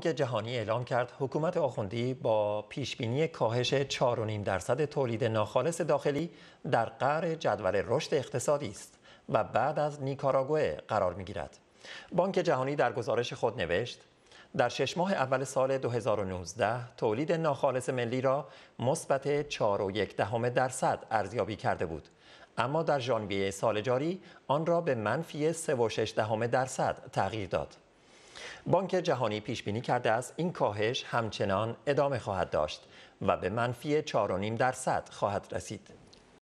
بانک جهانی اعلام کرد حکومت آخوندی با پیشبینی کاهش 4.5 درصد تولید ناخالص داخلی در قعر جدول رشد اقتصادی است و بعد از نیکاراگوه قرار میگیرد. بانک جهانی در گزارش خود نوشت در شش ماه اول سال 2019 تولید ناخالص ملی را مثبت 4.1 درصد ارزیابی کرده بود اما در ژانویه سال جاری آن را به منفی 3.6 درصد تغییر داد. بانک جهانی پیش بینی کرده است این کاهش همچنان ادامه خواهد داشت و به منفی 4.5 درصد خواهد رسید.